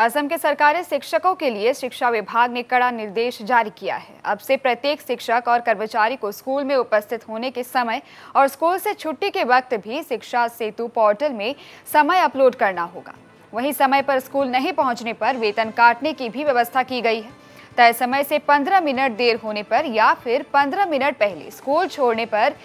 असम के सरकारी शिक्षकों के लिए शिक्षा विभाग ने कड़ा निर्देश जारी किया है अब से प्रत्येक शिक्षक और कर्मचारी को स्कूल में उपस्थित होने के समय और स्कूल से छुट्टी के वक्त भी शिक्षा सेतु पोर्टल में समय अपलोड करना होगा वहीं समय पर स्कूल नहीं पहुंचने पर वेतन काटने की भी व्यवस्था की गई है तय समय से 15 मिनट देर होने पर या फिर 15 मिनट पहले स्कूल छोड़ने पर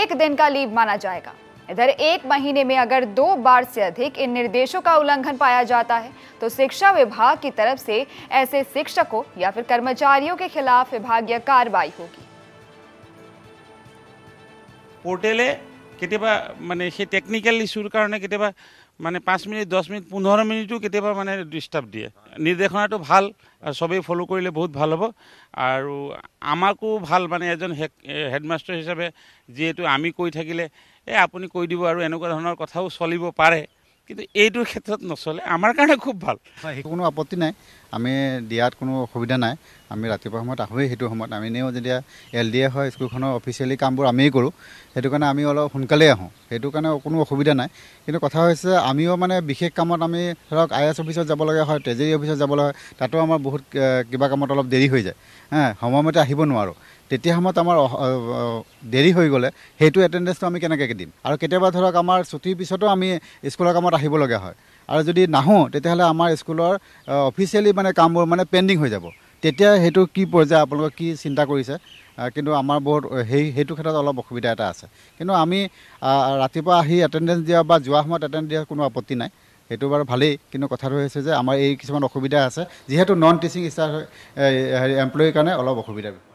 एक दिन का लीव माना जाएगा इधर एक महीने में अगर दो बार से अधिक इन निर्देशों का उल्लंघन पाया जाता है तो शिक्षा विभाग की तरफ से ऐसे शिक्षकों या फिर कर्मचारियों के खिलाफ विभागीय कार्रवाई होगी पोर्टेले কেতিয়াবা মানে সেই টেকনিকেল ইছ্যুৰ কাৰণে কেতিয়াবা মানে পাঁচ মিনিট দহ মিনিট পোন্ধৰ মিনিটো কেতিয়াবা মানে ডিষ্টাৰ্ব দিয়ে নিৰ্দেশনাটো ভাল আৰু চবেই ফ'ল' কৰিলে বহুত ভাল হ'ব আৰু আমাকো ভাল মানে এজন হেডমাষ্টাৰ হিচাপে যিহেতু আমি কৈ থাকিলে এই আপুনি কৈ দিব আৰু এনেকুৱা ধৰণৰ কথাও চলিব পাৰে কিন্তু এইটো ক্ষেত্ৰত নচলে আমাৰ কাৰণে খুব ভাল হয় কোনো আপত্তি নাই আমি দিয়াত কোনো অসুবিধা নাই আমি ৰাতিপুৱা সময়ত আহোঁৱেই সেইটো সময়ত আমি এনেও যেতিয়া এল ডি এ হয় স্কুলখনৰ অফিচিয়েলি কামবোৰ আমিয়েই কৰোঁ সেইটো কাৰণে আমি অলপ সোনকালেই আহোঁ সেইটো কাৰণে কোনো অসুবিধা নাই কিন্তু কথা হৈছে আমিও মানে বিশেষ কামত আমি ধৰক আই এছ অফিচত যাব লগা হয় ট্ৰেজেৰী অফিচত যাব লগা হয় তাতো আমাৰ বহুত কিবা কামত অলপ দেৰি হৈ যায় হা সময়মতে আহিব নোৱাৰোঁ তেতিয়া সময়ত আমাৰ দেৰি হৈ গ'লে সেইটো এটেণ্ডেঞ্চটো আমি কেনেকৈ দিম আৰু কেতিয়াবা ধৰক আমাৰ ছুটিৰ পিছতো আমি স্কুলৰ কামত আহিবলগীয়া হয় আৰু যদি নাহোঁ তেতিয়াহ'লে আমাৰ স্কুলৰ অফিচিয়েলি মানে কামবোৰ মানে পেণ্ডিং হৈ যাব তেতিয়া সেইটো কি পৰ্যায় আপোনালোকে কি চিন্তা কৰিছে কিন্তু আমাৰ বহুত সেই সেইটো ক্ষেত্ৰত অলপ অসুবিধা এটা আছে কিন্তু আমি ৰাতিপুৱা আহি এটেণ্ডেঞ্চ দিয়া বা যোৱা সময়ত এটেণ্ড দিয়াৰ কোনো আপত্তি নাই সেইটো বাৰু ভালেই কিন্তু কথাটো হৈছে যে আমাৰ এই কিছুমান অসুবিধা আছে যিহেতু নন টিচিং ষ্টাফ এমপ্লয়ীৰ কাৰণে অলপ অসুবিধা